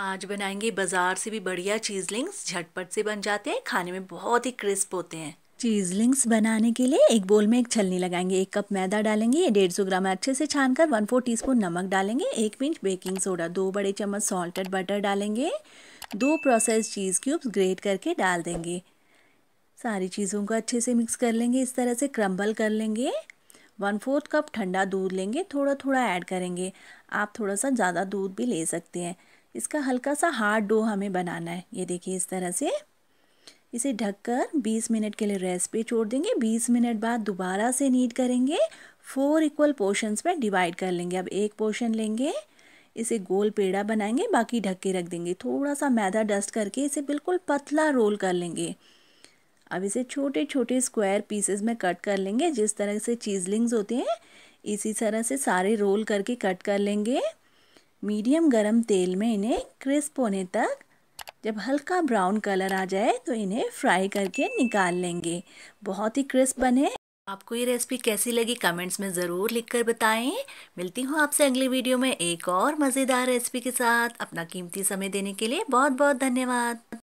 आज बनाएंगे बाजार से भी बढ़िया चीजलिंग्स झटपट से बन जाते हैं खाने में बहुत ही क्रिस्प होते हैं चीजलिंग्स बनाने के लिए एक बोल में एक छलनी लगाएंगे एक कप मैदा डालेंगे डेढ़ सौ ग्राम अच्छे से छान कर वन फोर टी नमक डालेंगे एक पिंच बेकिंग सोडा दो बड़े चम्मच सॉल्टेड बटर डालेंगे दो प्रोसेस चीज़ क्यूब्स ग्रेट करके डाल देंगे सारी चीज़ों को अच्छे से मिक्स कर लेंगे इस तरह से क्रम्बल कर लेंगे वन फोर्थ कप ठंडा दूध लेंगे थोड़ा थोड़ा ऐड करेंगे आप थोड़ा सा ज़्यादा दूध भी ले सकते हैं इसका हल्का सा हार्ड डो हमें बनाना है ये देखिए इस तरह से इसे ढककर 20 मिनट के लिए रेस्ट पे छोड़ देंगे 20 मिनट बाद दोबारा से नीट करेंगे फोर इक्वल पोर्शंस में डिवाइड कर लेंगे अब एक पोर्शन लेंगे इसे गोल पेड़ा बनाएंगे बाकी ढक के रख देंगे थोड़ा सा मैदा डस्ट करके इसे बिल्कुल पतला रोल कर लेंगे अब इसे छोटे छोटे स्क्वायर पीसेस में कट कर लेंगे जिस तरह से चीजलिंग्स होते हैं इसी तरह से सारे रोल करके कट कर लेंगे मीडियम गरम तेल में इन्हें क्रिस्प होने तक जब हल्का ब्राउन कलर आ जाए तो इन्हें फ्राई करके निकाल लेंगे बहुत ही क्रिस्प बने आपको ये रेसिपी कैसी लगी कमेंट्स में ज़रूर लिखकर बताएं मिलती हूँ आपसे अगली वीडियो में एक और मज़ेदार रेसिपी के साथ अपना कीमती समय देने के लिए बहुत बहुत धन्यवाद